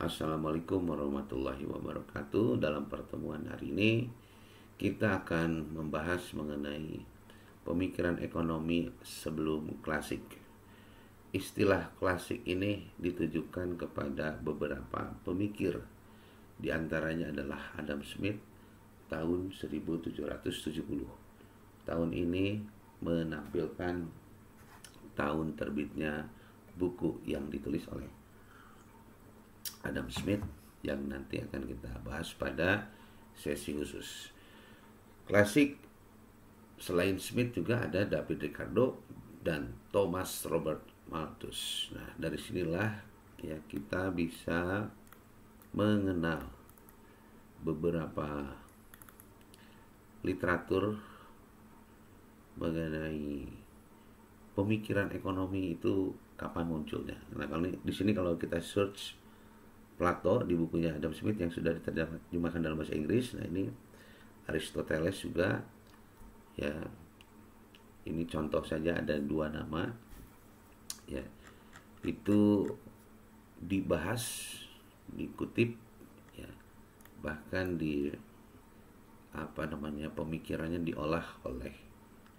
Assalamualaikum warahmatullahi wabarakatuh. Dalam pertemuan hari ini kita akan membahas mengenai pemikiran ekonomi sebelum klasik. Istilah klasik ini ditujukan kepada beberapa pemikir. Di antaranya adalah Adam Smith tahun 1770. Tahun ini menampilkan tahun terbitnya buku yang ditulis oleh Adam Smith yang nanti akan kita bahas pada sesi khusus. Klasik selain Smith juga ada David Ricardo dan Thomas Robert Malthus. Nah, dari sinilah ya kita bisa mengenal beberapa literatur mengenai pemikiran ekonomi itu kapan munculnya. Nah, kalau di sini kalau kita search Plato di bukunya Adam Smith yang sudah diterjemahkan dalam bahasa Inggris. Nah ini Aristoteles juga ya ini contoh saja ada dua nama ya itu dibahas dikutip ya bahkan di apa namanya pemikirannya diolah oleh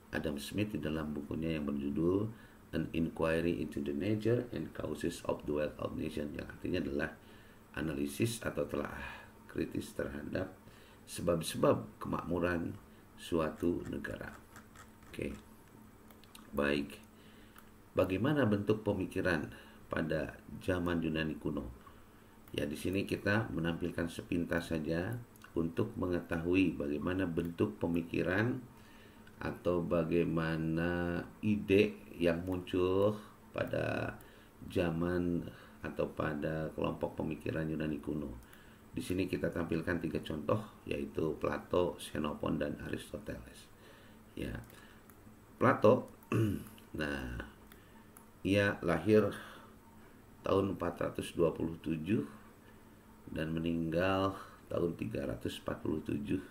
Adam Smith di dalam bukunya yang berjudul An Inquiry into the Nature and Causes of the Wealth of Nations yang artinya adalah analisis atau telah kritis terhadap sebab-sebab kemakmuran suatu negara. Oke. Baik. Bagaimana bentuk pemikiran pada zaman Yunani kuno? Ya, di sini kita menampilkan sepintas saja untuk mengetahui bagaimana bentuk pemikiran atau bagaimana ide yang muncul pada zaman atau pada kelompok pemikiran Yunani kuno. Di sini kita tampilkan tiga contoh yaitu Plato, Xenophon dan Aristoteles. Ya. Plato nah ia lahir tahun 427 dan meninggal tahun 347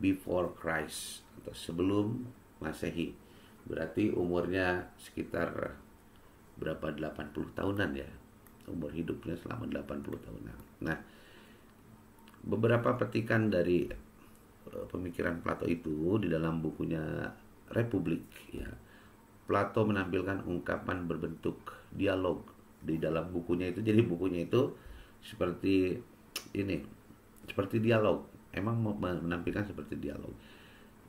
before Christ atau sebelum Masehi. Berarti umurnya sekitar berapa 80 tahunan ya umur hidupnya selama 80 tahun. Nah, nah, beberapa petikan dari eh, pemikiran Plato itu di dalam bukunya Republik ya. Plato menampilkan ungkapan berbentuk dialog di dalam bukunya itu jadi bukunya itu seperti ini seperti dialog emang menampilkan seperti dialog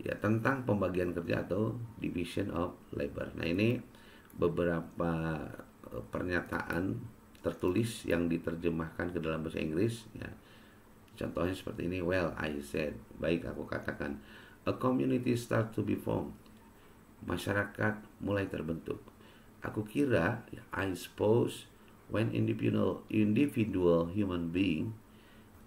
ya tentang pembagian kerja atau division of labor nah ini beberapa eh, pernyataan tertulis yang diterjemahkan ke dalam bahasa Inggris ya. Contohnya seperti ini, well I said, baik aku katakan, a community start to be formed. Masyarakat mulai terbentuk. Aku kira, ya, I suppose when individual individual human being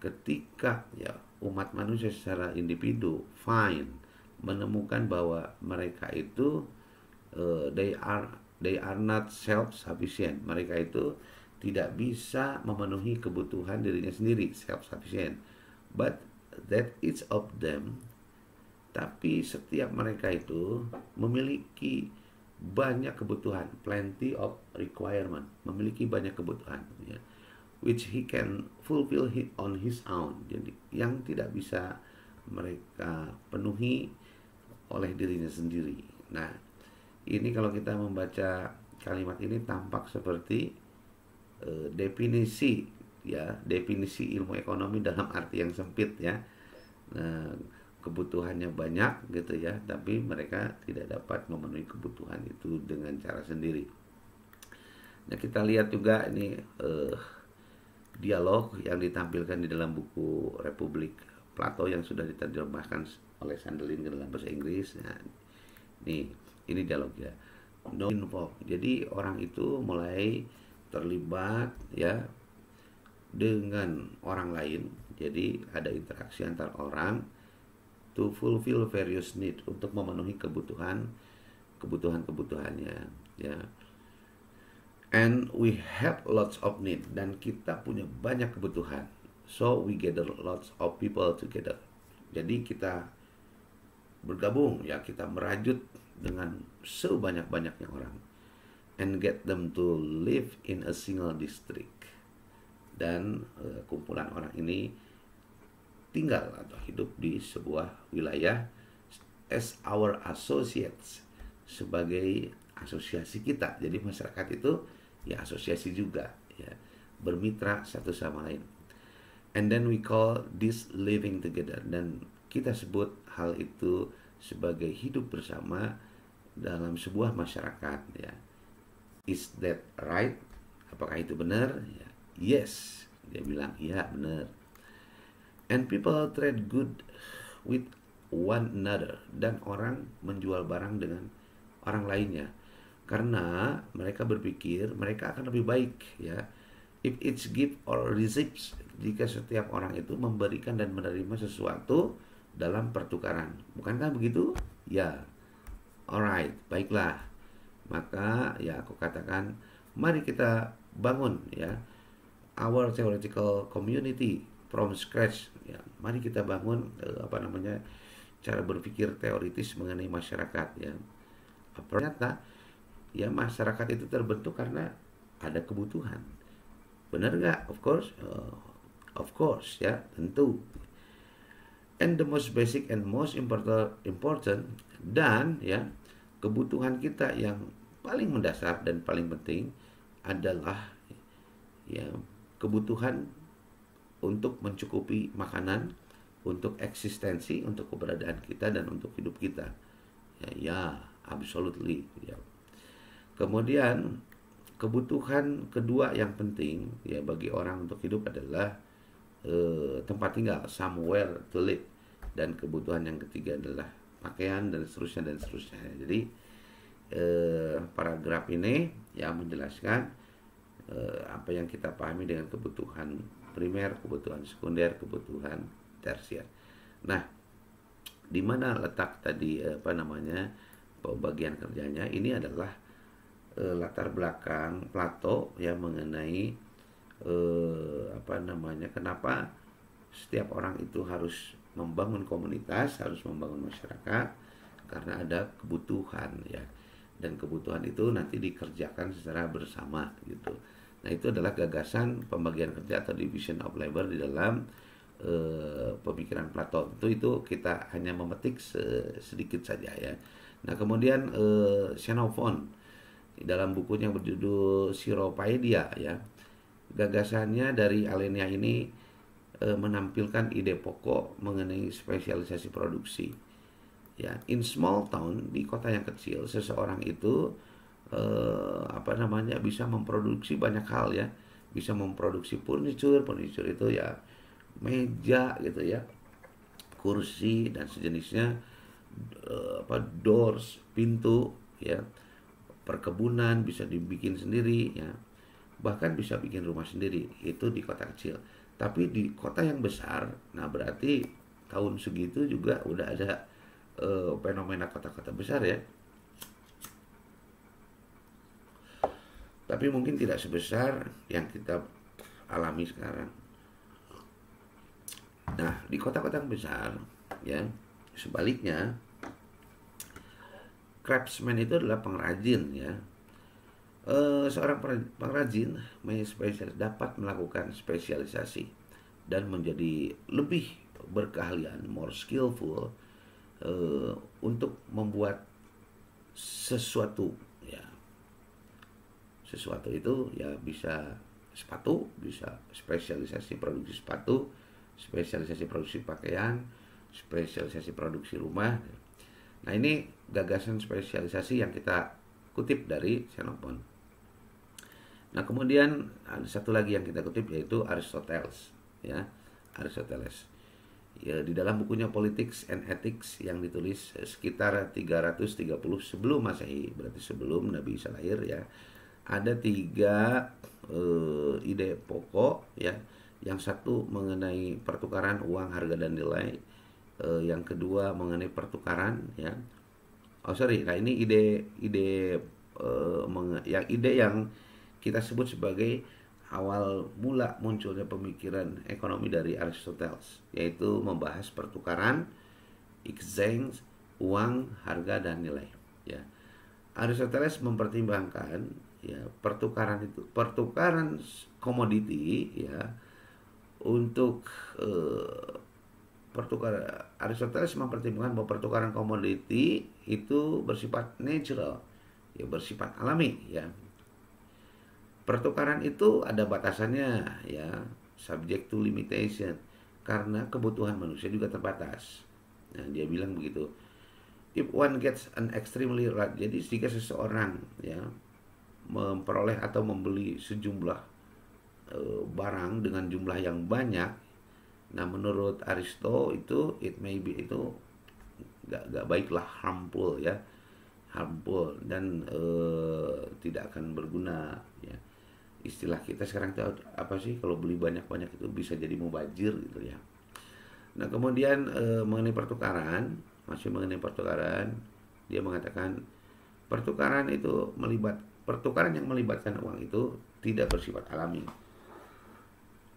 ketika ya umat manusia secara individu find menemukan bahwa mereka itu uh, they are they are not self sufficient. Mereka itu tidak bisa memenuhi kebutuhan dirinya sendiri self sufficient but that each of them tapi setiap mereka itu memiliki banyak kebutuhan plenty of requirement memiliki banyak kebutuhan ya, which he can fulfill he on his own jadi yang tidak bisa mereka penuhi oleh dirinya sendiri nah ini kalau kita membaca kalimat ini tampak seperti Eh, definisi ya definisi ilmu ekonomi dalam arti yang sempit ya nah, kebutuhannya banyak gitu ya tapi mereka tidak dapat memenuhi kebutuhan itu dengan cara sendiri nah kita lihat juga ini eh, dialog yang ditampilkan di dalam buku Republik Plato yang sudah diterjemahkan oleh Sandelin ke dalam bahasa Inggris nah, nih ini dialog ya. no info jadi orang itu mulai terlibat ya dengan orang lain. Jadi ada interaksi antar orang to fulfill various need untuk memenuhi kebutuhan kebutuhan-kebutuhannya ya. And we have lots of need dan kita punya banyak kebutuhan. So we gather lots of people together. Jadi kita bergabung ya kita merajut dengan sebanyak-banyaknya orang and get them to live in a single district. Dan uh, kumpulan orang ini tinggal atau hidup di sebuah wilayah as our associates sebagai asosiasi kita. Jadi masyarakat itu ya asosiasi juga ya bermitra satu sama lain. And then we call this living together dan kita sebut hal itu sebagai hidup bersama dalam sebuah masyarakat ya is that right? Apakah itu benar? Ya, yes, dia bilang, iya benar. And people trade good with one another. Dan orang menjual barang dengan orang lainnya. Karena mereka berpikir mereka akan lebih baik ya. If each give or receives, jika setiap orang itu memberikan dan menerima sesuatu dalam pertukaran. Bukankah begitu? Ya. Alright, baiklah maka ya aku katakan mari kita bangun ya our theoretical community from scratch ya mari kita bangun eh, apa namanya cara berpikir teoritis mengenai masyarakat ya ternyata ya masyarakat itu terbentuk karena ada kebutuhan benar nggak of course uh, of course ya tentu and the most basic and most important important dan ya kebutuhan kita yang paling mendasar dan paling penting adalah ya kebutuhan untuk mencukupi makanan, untuk eksistensi, untuk keberadaan kita dan untuk hidup kita. Ya, ya absolutely. Ya. Kemudian kebutuhan kedua yang penting ya bagi orang untuk hidup adalah eh, tempat tinggal, somewhere to live. Dan kebutuhan yang ketiga adalah pakaian dan seterusnya dan seterusnya. Jadi eh, paragraf ini yang menjelaskan eh, apa yang kita pahami dengan kebutuhan primer, kebutuhan sekunder, kebutuhan tersier. Nah, di mana letak tadi eh, apa namanya pembagian kerjanya? Ini adalah eh, latar belakang Plato yang mengenai eh, apa namanya kenapa setiap orang itu harus membangun komunitas harus membangun masyarakat karena ada kebutuhan ya dan kebutuhan itu nanti dikerjakan secara bersama gitu nah itu adalah gagasan pembagian kerja atau division of labor di dalam eh, pemikiran Plato itu itu kita hanya memetik sedikit saja ya nah kemudian eh, Xenophon dalam bukunya berjudul Siropaedia ya gagasannya dari Alenia ini Eh, menampilkan ide pokok mengenai spesialisasi produksi. Ya, in small town di kota yang kecil seseorang itu eh, apa namanya bisa memproduksi banyak hal ya, bisa memproduksi furniture, furniture itu ya meja gitu ya, kursi dan sejenisnya, eh, apa doors, pintu ya, perkebunan bisa dibikin sendiri ya, bahkan bisa bikin rumah sendiri itu di kota kecil tapi di kota yang besar nah berarti tahun segitu juga udah ada uh, fenomena kota-kota besar ya tapi mungkin tidak sebesar yang kita alami sekarang nah di kota-kota yang besar ya sebaliknya craftsman itu adalah pengrajin ya Eh, seorang pengrajin spesialis dapat melakukan spesialisasi dan menjadi lebih berkeahlian more skillful eh, untuk membuat sesuatu ya sesuatu itu ya bisa sepatu bisa spesialisasi produksi sepatu spesialisasi produksi pakaian spesialisasi produksi rumah nah ini gagasan spesialisasi yang kita kutip dari Xenophon Nah, kemudian ada satu lagi yang kita kutip yaitu Aristoteles, ya. Aristoteles. Ya, di dalam bukunya Politics and Ethics yang ditulis sekitar 330 sebelum Masehi, berarti sebelum Nabi Isa lahir ya. Ada tiga uh, ide pokok ya. Yang satu mengenai pertukaran uang, harga dan nilai. uh, yang kedua mengenai pertukaran ya. Oh sorry, nah ini ide ide uh, eh, yang ide yang kita sebut sebagai awal mula munculnya pemikiran ekonomi dari Aristoteles, yaitu membahas pertukaran, exchange, uang, harga dan nilai. Ya. Aristoteles mempertimbangkan ya pertukaran itu pertukaran komoditi ya untuk eh, pertukaran Aristoteles mempertimbangkan bahwa pertukaran komoditi itu bersifat natural ya bersifat alami ya Pertukaran itu ada batasannya ya, subject to limitation karena kebutuhan manusia juga terbatas. Nah, dia bilang begitu. If one gets an extremely large, jadi jika seseorang ya memperoleh atau membeli sejumlah e, barang dengan jumlah yang banyak, nah menurut Aristo itu it may be itu gak, gak baiklah harmful ya harmful dan e, tidak akan berguna ya istilah kita sekarang itu apa sih kalau beli banyak-banyak itu bisa jadi mubajir gitu ya. Nah kemudian e, mengenai pertukaran masih mengenai pertukaran dia mengatakan pertukaran itu melibat pertukaran yang melibatkan uang itu tidak bersifat alami.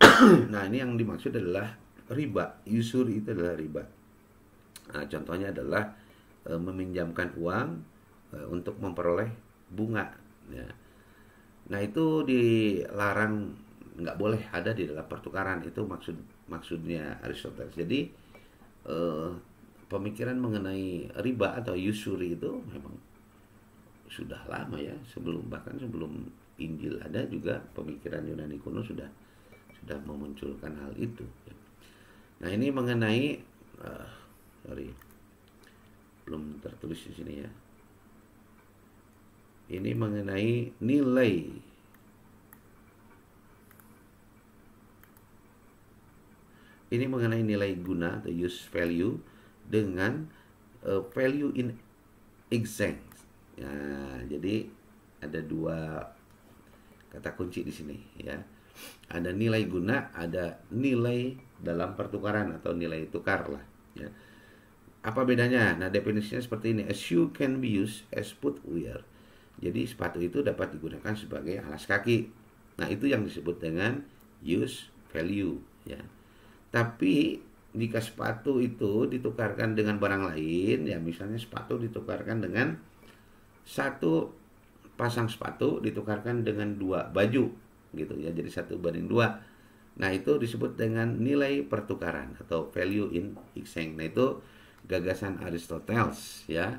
nah ini yang dimaksud adalah riba yusur itu adalah riba. Nah, contohnya adalah e, meminjamkan uang e, untuk memperoleh bunga. Ya Nah itu dilarang nggak boleh ada di dalam pertukaran itu maksud maksudnya Aristoteles. Jadi eh, pemikiran mengenai riba atau usuri itu memang sudah lama ya sebelum bahkan sebelum Injil ada juga pemikiran Yunani kuno sudah sudah memunculkan hal itu. Ya. Nah ini mengenai uh, sorry belum tertulis di sini ya ini mengenai nilai ini mengenai nilai guna the use value dengan uh, value in exact ya, jadi ada dua kata kunci di sini ya ada nilai guna ada nilai dalam pertukaran atau nilai tukar lah ya apa bedanya nah definisinya seperti ini as you can be used as put where jadi sepatu itu dapat digunakan sebagai alas kaki. Nah, itu yang disebut dengan use value ya. Tapi jika sepatu itu ditukarkan dengan barang lain, ya misalnya sepatu ditukarkan dengan satu pasang sepatu ditukarkan dengan dua baju gitu ya. Jadi satu banding dua. Nah, itu disebut dengan nilai pertukaran atau value in exchange. Nah, itu gagasan Aristoteles ya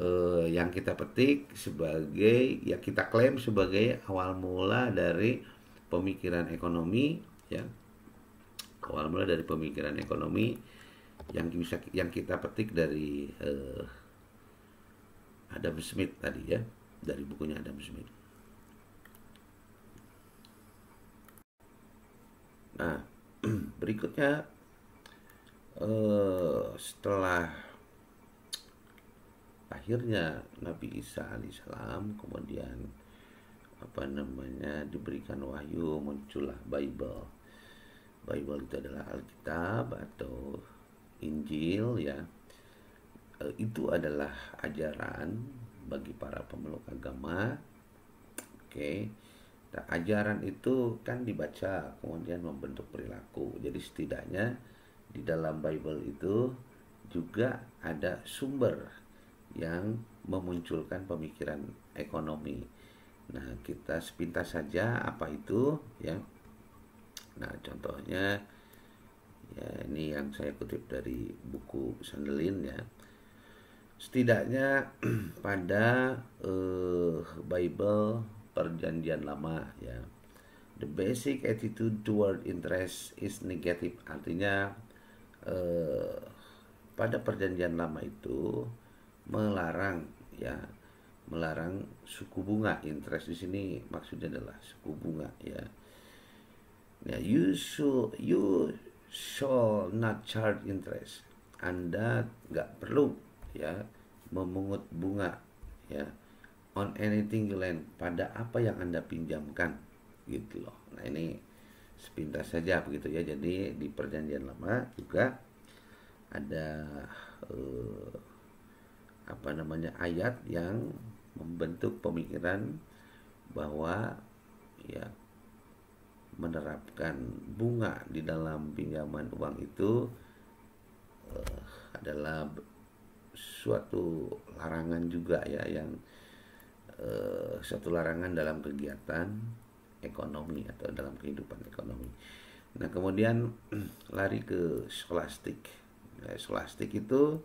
uh, yang kita petik sebagai ya kita klaim sebagai awal mula dari pemikiran ekonomi ya awal mula dari pemikiran ekonomi yang bisa yang kita petik dari uh, Adam Smith tadi ya dari bukunya Adam Smith. Nah berikutnya uh, setelah akhirnya Nabi Isa alaihissalam kemudian apa namanya diberikan wahyu muncullah Bible Bible itu adalah Alkitab atau Injil ya e, itu adalah ajaran bagi para pemeluk agama oke okay. nah, ajaran itu kan dibaca kemudian membentuk perilaku jadi setidaknya di dalam Bible itu juga ada sumber yang memunculkan pemikiran ekonomi. Nah, kita sepintas saja apa itu ya. Nah, contohnya ya ini yang saya kutip dari buku Sandelin ya. Setidaknya pada uh, Bible Perjanjian Lama ya. The basic attitude toward interest is negative. Artinya uh, pada Perjanjian Lama itu melarang ya melarang suku bunga interest di sini maksudnya adalah suku bunga ya ya you should you shall not charge interest anda nggak perlu ya memungut bunga ya on anything you lend pada apa yang anda pinjamkan gitu loh nah ini sepintas saja begitu ya jadi di perjanjian lama juga ada uh, apa namanya ayat yang membentuk pemikiran bahwa ya menerapkan bunga di dalam pinjaman uang itu uh, adalah suatu larangan juga ya yang uh, suatu larangan dalam kegiatan ekonomi atau dalam kehidupan ekonomi. Nah kemudian lari ke solastik Nah, itu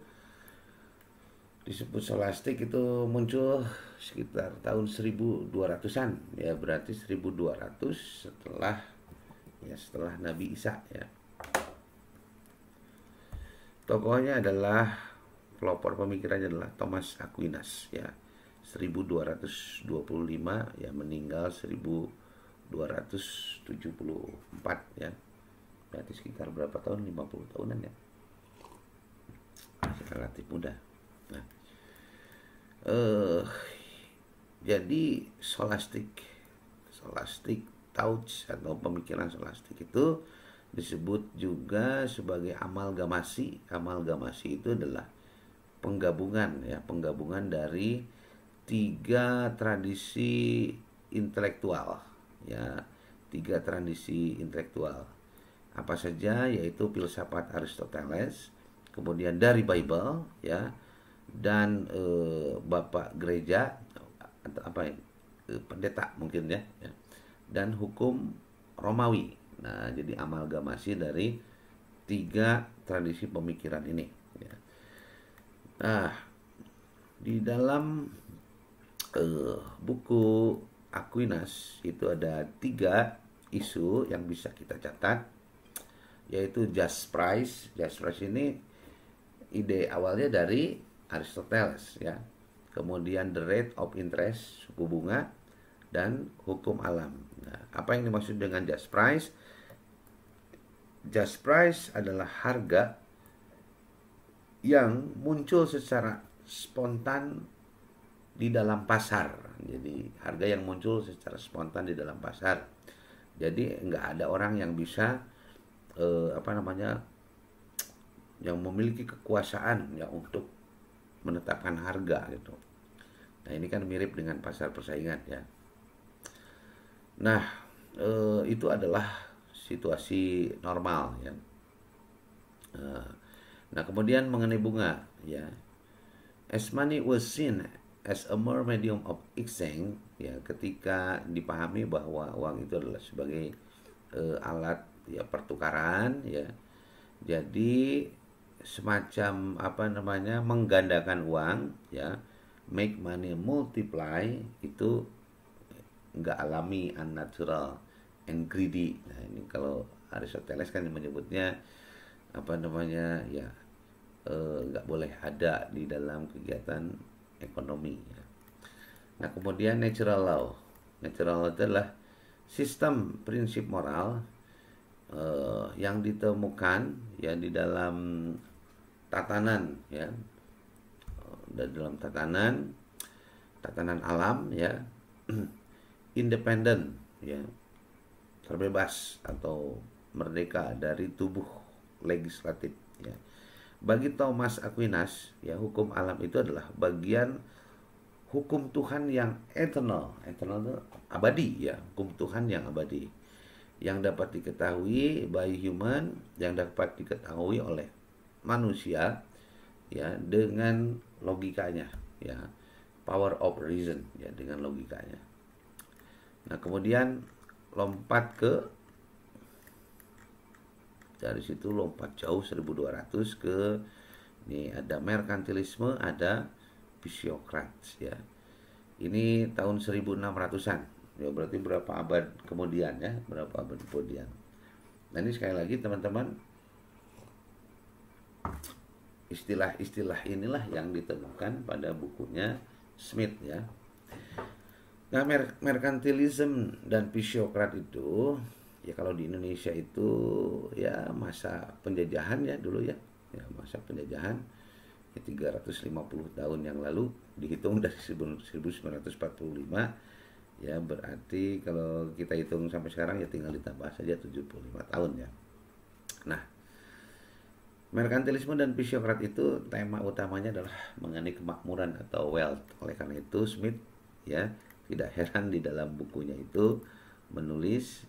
disebut solastik itu muncul sekitar tahun 1200-an ya berarti 1200 setelah ya setelah Nabi Isa ya tokohnya adalah pelopor pemikirannya adalah Thomas Aquinas ya 1225 ya meninggal 1274 ya berarti sekitar berapa tahun 50 tahunan ya masih relatif mudah Uh, jadi solastik solastik touch atau pemikiran solastik itu disebut juga sebagai amalgamasi amalgamasi itu adalah penggabungan ya penggabungan dari tiga tradisi intelektual ya tiga tradisi intelektual apa saja yaitu filsafat Aristoteles kemudian dari Bible ya dan e, bapak gereja apa e, pendeta mungkin ya, ya, dan hukum Romawi nah jadi amalgamasi dari tiga tradisi pemikiran ini ya. nah di dalam e, buku Aquinas itu ada tiga isu yang bisa kita catat yaitu just price just price ini ide awalnya dari Aristoteles ya. Kemudian the rate of interest suku bunga dan hukum alam. Nah, apa yang dimaksud dengan just price? Just price adalah harga yang muncul secara spontan di dalam pasar. Jadi harga yang muncul secara spontan di dalam pasar. Jadi nggak ada orang yang bisa eh, apa namanya yang memiliki kekuasaan ya untuk menetapkan harga gitu. Nah ini kan mirip dengan pasar persaingan ya. Nah e, itu adalah situasi normal ya. E, nah kemudian mengenai bunga ya. As money was seen as a more medium of exchange ya ketika dipahami bahwa uang itu adalah sebagai e, alat ya pertukaran ya. Jadi semacam apa namanya menggandakan uang ya make money multiply itu nggak alami unnatural and greedy nah ini kalau Aristoteles kan menyebutnya apa namanya ya eh, nggak eh, boleh ada di dalam kegiatan ekonomi ya. nah kemudian natural law natural law adalah sistem prinsip moral eh, yang ditemukan ya di dalam tatanan ya dan dalam tatanan tatanan alam ya independen ya terbebas atau merdeka dari tubuh legislatif ya bagi Thomas Aquinas ya hukum alam itu adalah bagian hukum Tuhan yang eternal eternal itu abadi ya hukum Tuhan yang abadi yang dapat diketahui by human yang dapat diketahui oleh manusia ya dengan logikanya ya power of reason ya dengan logikanya nah kemudian lompat ke dari situ lompat jauh 1200 ke ini ada merkantilisme ada fisiokrat ya ini tahun 1600-an ya berarti berapa abad kemudian ya berapa abad kemudian nah ini sekali lagi teman-teman istilah-istilah inilah yang ditemukan pada bukunya Smith ya. Nah, mer merkantilisme dan fisiokrat itu ya kalau di Indonesia itu ya masa penjajahan ya dulu ya. Ya masa penjajahan ya 350 tahun yang lalu dihitung dari 1945 ya berarti kalau kita hitung sampai sekarang ya tinggal ditambah saja 75 tahun ya. Nah, Merkantilisme dan fisiokrat itu tema utamanya adalah mengenai kemakmuran atau wealth. Oleh karena itu Smith ya tidak heran di dalam bukunya itu menulis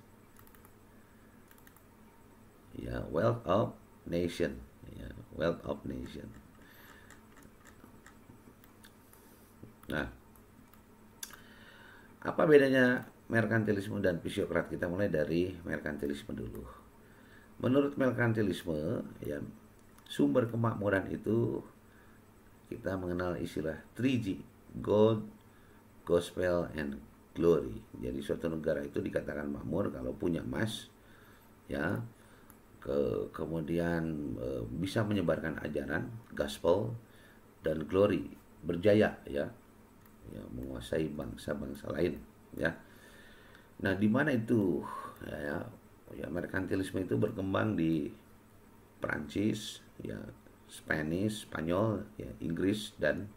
ya wealth of nation ya wealth of nation. Nah, apa bedanya merkantilisme dan fisiokrat? Kita mulai dari merkantilisme dulu. Menurut merkantilisme ya sumber kemakmuran itu kita mengenal istilah 3G, God, Gospel, and Glory. Jadi suatu negara itu dikatakan makmur kalau punya emas, ya, ke, kemudian e, bisa menyebarkan ajaran Gospel dan Glory, berjaya, ya, ya menguasai bangsa-bangsa lain, ya. Nah, di mana itu ya, ya, ya merkantilisme itu berkembang di perancis ya Spanish, Spanyol, ya Inggris dan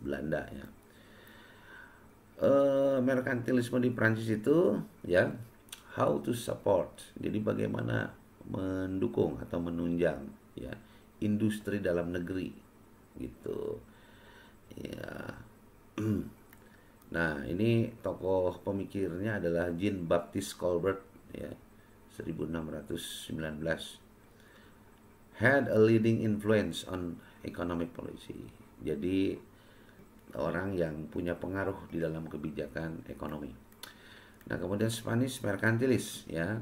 Belanda ya. E, merkantilisme di Prancis itu ya how to support. Jadi bagaimana mendukung atau menunjang ya industri dalam negeri gitu. Ya. Nah, ini tokoh pemikirnya adalah Jean Baptiste Colbert ya 1619 had a leading influence on economic policy. Jadi orang yang punya pengaruh di dalam kebijakan ekonomi. Nah, kemudian Spanish mercantilis ya.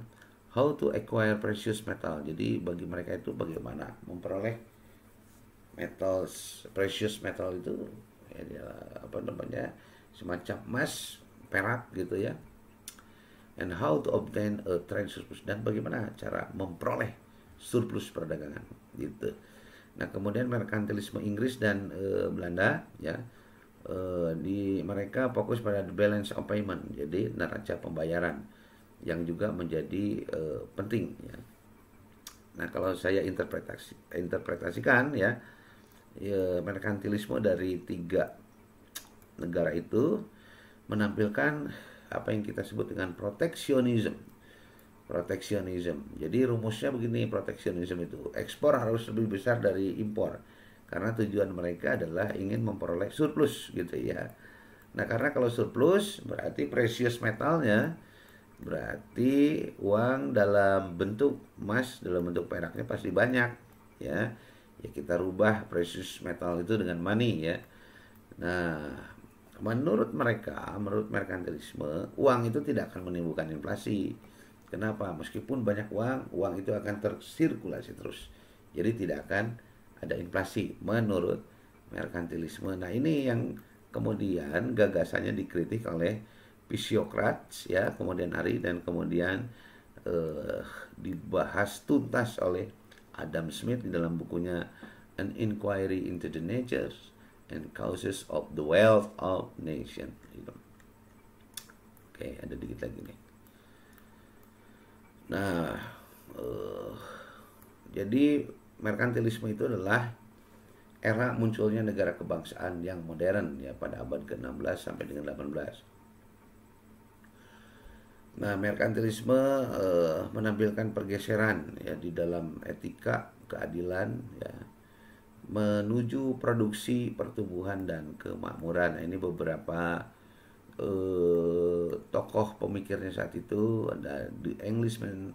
How to acquire precious metal. Jadi bagi mereka itu bagaimana memperoleh metals precious metal itu ya apa namanya semacam emas perak gitu ya and how to obtain a surplus dan bagaimana cara memperoleh surplus perdagangan gitu. Nah kemudian merkantilisme Inggris dan e, Belanda ya e, di mereka fokus pada balance of payment jadi neraca pembayaran yang juga menjadi e, penting ya. Nah kalau saya interpretasi interpretasikan ya e, merkantilisme dari tiga negara itu menampilkan apa yang kita sebut dengan proteksionisme Proteksionisme. Jadi rumusnya begini proteksionisme itu ekspor harus lebih besar dari impor karena tujuan mereka adalah ingin memperoleh surplus gitu ya. Nah karena kalau surplus berarti precious metalnya berarti uang dalam bentuk emas dalam bentuk peraknya pasti banyak ya ya kita rubah precious metal itu dengan money ya nah menurut mereka menurut merkantilisme uang itu tidak akan menimbulkan inflasi Kenapa? Meskipun banyak uang, uang itu akan tersirkulasi terus. Jadi tidak akan ada inflasi menurut merkantilisme. Nah ini yang kemudian gagasannya dikritik oleh fisiokrat ya kemudian hari dan kemudian eh, dibahas tuntas oleh Adam Smith di dalam bukunya An Inquiry into the Nature and Causes of the Wealth of Nations. Oke, ada dikit lagi nih. Nah, uh, jadi merkantilisme itu adalah era munculnya negara kebangsaan yang modern ya pada abad ke-16 sampai dengan 18. Nah, merkantilisme uh, menampilkan pergeseran ya di dalam etika keadilan ya menuju produksi, pertumbuhan dan kemakmuran. Nah, ini beberapa eh, tokoh pemikirnya saat itu ada The Englishman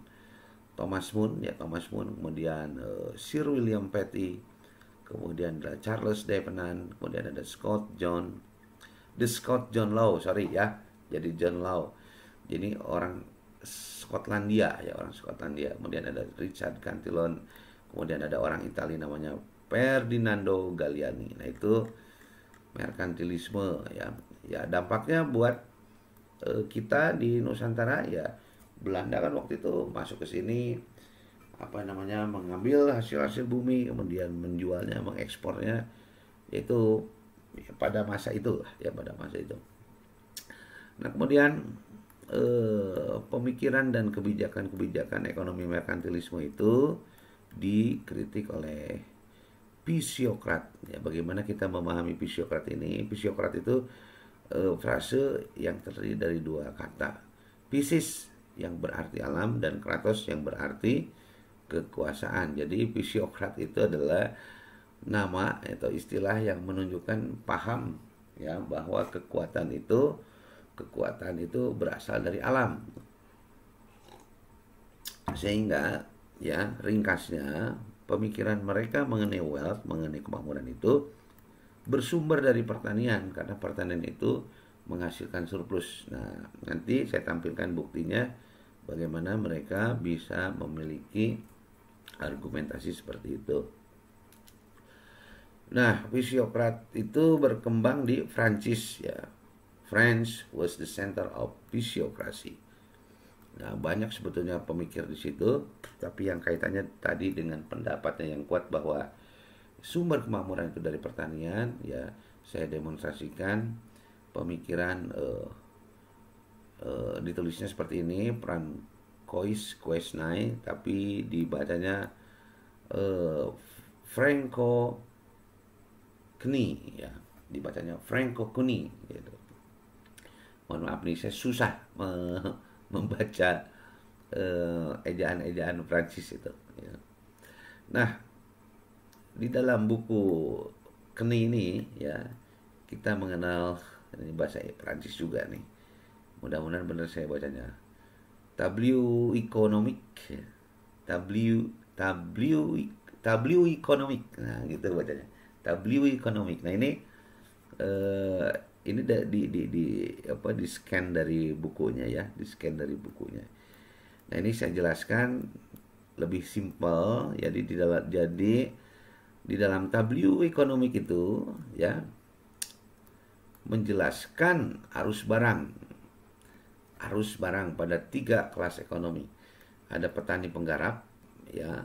Thomas Moon ya Thomas Moon kemudian eh, Sir William Petty kemudian ada Charles Devenant kemudian ada Scott John The Scott John Law sorry ya jadi John Law jadi orang Skotlandia ya orang Skotlandia kemudian ada Richard Cantillon kemudian ada orang Italia namanya Ferdinando Galliani nah itu merkantilisme ya ya dampaknya buat uh, kita di Nusantara ya Belanda kan waktu itu masuk ke sini apa namanya mengambil hasil-hasil bumi kemudian menjualnya mengekspornya yaitu ya, pada masa itu ya pada masa itu nah kemudian eh, pemikiran dan kebijakan-kebijakan ekonomi merkantilisme itu dikritik oleh fisiokrat ya bagaimana kita memahami fisiokrat ini fisiokrat itu uh, frase yang terdiri dari dua kata. Pisces yang berarti alam dan Kratos yang berarti kekuasaan. Jadi fisiokrat itu adalah nama atau istilah yang menunjukkan paham ya bahwa kekuatan itu kekuatan itu berasal dari alam. Sehingga ya ringkasnya pemikiran mereka mengenai wealth, mengenai kemakmuran itu bersumber dari pertanian karena pertanian itu menghasilkan surplus. Nah, nanti saya tampilkan buktinya bagaimana mereka bisa memiliki argumentasi seperti itu. Nah, fisiokrat itu berkembang di Prancis ya. France was the center of fisiokrasi. Nah, banyak sebetulnya pemikir di situ, tapi yang kaitannya tadi dengan pendapatnya yang kuat bahwa sumber kemakmuran itu dari pertanian ya saya demonstrasikan pemikiran uh, uh, ditulisnya seperti ini peran kois koisnai tapi dibacanya uh, Franco Kni ya dibacanya Franco Kni gitu. Mohon maaf nih saya susah me membaca ejaan-ejaan uh, ejaan -ejaan Prancis itu. Ya. Nah di dalam buku Keni ini ya kita mengenal ini bahasa Prancis juga nih. Mudah-mudahan benar saya bacanya. w economic w w w economic Nah, gitu bacanya. w economic Nah, ini eh, ini di, di, di apa di scan dari bukunya ya, di scan dari bukunya. Nah, ini saya jelaskan lebih simpel jadi di dalam jadi di dalam tableau ekonomik itu ya menjelaskan arus barang arus barang pada tiga kelas ekonomi ada petani penggarap ya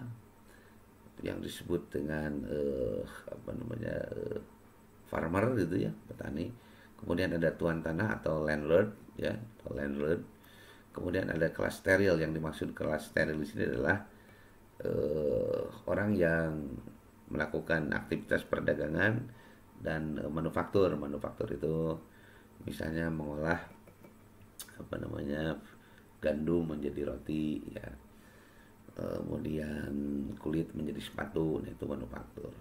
yang disebut dengan eh, apa namanya eh, farmer gitu ya petani kemudian ada tuan tanah atau landlord ya atau landlord kemudian ada kelas steril yang dimaksud kelas steril di sini adalah eh, orang yang melakukan aktivitas perdagangan dan e, manufaktur. Manufaktur itu misalnya mengolah apa namanya gandum menjadi roti ya e, kemudian kulit menjadi sepatu nah itu manufaktur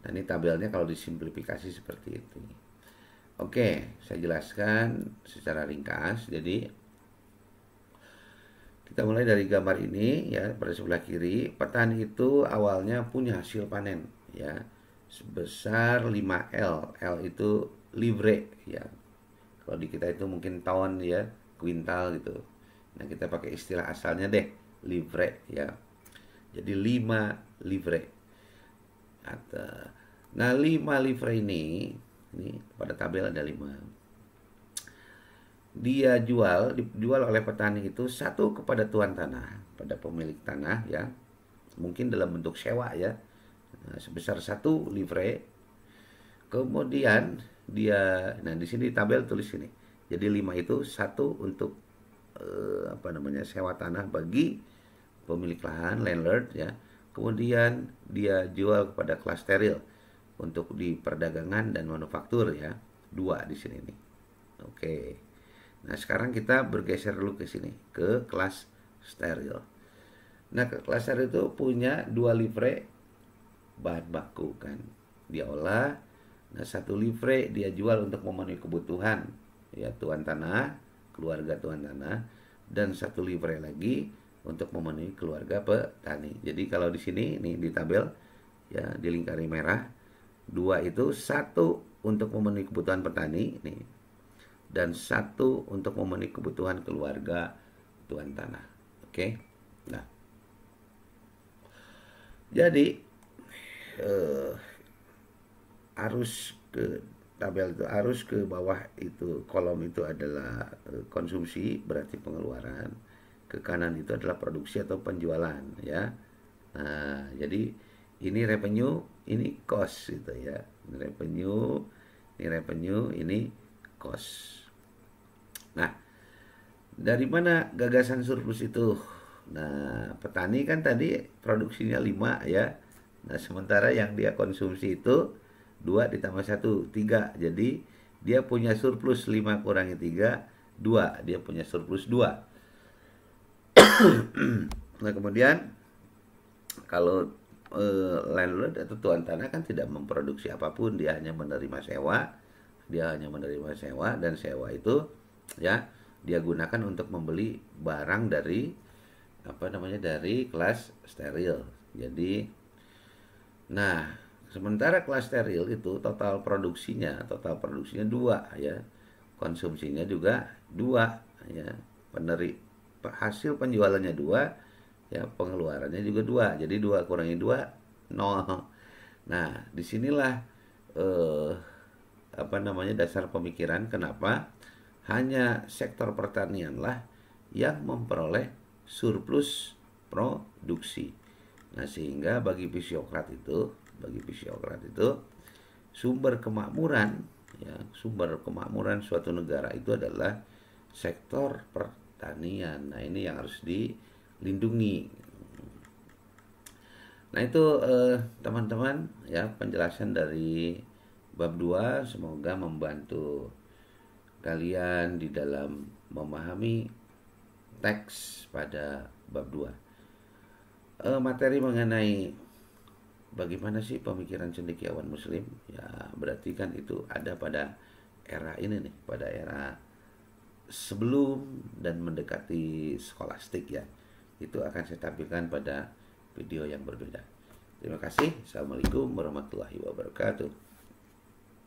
nah ini tabelnya kalau disimplifikasi seperti itu oke saya jelaskan secara ringkas jadi kita mulai dari gambar ini ya pada sebelah kiri. Petani itu awalnya punya hasil panen ya sebesar 5L. L itu livre ya. Kalau di kita itu mungkin tahun ya, kuintal gitu. Nah, kita pakai istilah asalnya deh, livre ya. Jadi 5 livre. Atau nah 5 eh, nah, livre ini ini pada tabel ada 5 dia jual dijual oleh petani itu satu kepada tuan tanah pada pemilik tanah ya mungkin dalam bentuk sewa ya nah, sebesar satu livre kemudian dia nah di sini tabel tulis ini jadi lima itu satu untuk eh, apa namanya sewa tanah bagi pemilik lahan landlord ya kemudian dia jual kepada kelas steril untuk di perdagangan dan manufaktur ya dua di sini nih oke okay. Nah, sekarang kita bergeser dulu ke sini, ke kelas steril. Nah, ke kelas steril itu punya dua livre bahan baku kan. Dia olah, nah satu livre dia jual untuk memenuhi kebutuhan ya tuan tanah, keluarga tuan tanah dan satu livre lagi untuk memenuhi keluarga petani. Jadi kalau di sini ini di tabel ya dilingkari merah dua itu satu untuk memenuhi kebutuhan petani nih dan satu untuk memenuhi kebutuhan keluarga tuan tanah. Oke. Okay? Nah. Jadi eh, arus ke tabel itu arus ke bawah itu kolom itu adalah eh, konsumsi berarti pengeluaran, ke kanan itu adalah produksi atau penjualan ya. Nah, jadi ini revenue, ini cost gitu ya. Ini revenue, ini revenue, ini cost. Nah, dari mana gagasan surplus itu? Nah, petani kan tadi produksinya 5 ya. Nah, sementara yang dia konsumsi itu 2 ditambah 1, 3. Jadi, dia punya surplus 5 kurangi 3, 2. Dia punya surplus 2. nah, kemudian kalau eh, landlord atau tuan tanah kan tidak memproduksi apapun, dia hanya menerima sewa. Dia hanya menerima sewa dan sewa itu ya dia gunakan untuk membeli barang dari apa namanya dari kelas steril jadi nah sementara kelas steril itu total produksinya total produksinya dua ya konsumsinya juga dua ya peneri hasil penjualannya dua ya pengeluarannya juga dua jadi dua kurangi dua nol nah disinilah eh, apa namanya dasar pemikiran kenapa hanya sektor pertanianlah yang memperoleh surplus produksi. Nah, sehingga bagi fisiokrat itu, bagi fisiokrat itu sumber kemakmuran, ya, sumber kemakmuran suatu negara itu adalah sektor pertanian. Nah, ini yang harus dilindungi. Nah, itu eh, teman-teman eh, ya penjelasan dari bab 2 semoga membantu kalian di dalam memahami teks pada bab 2. E, materi mengenai bagaimana sih pemikiran cendekiawan muslim? Ya, berarti kan itu ada pada era ini nih, pada era sebelum dan mendekati skolastik ya. Itu akan saya tampilkan pada video yang berbeda. Terima kasih. Assalamualaikum warahmatullahi wabarakatuh.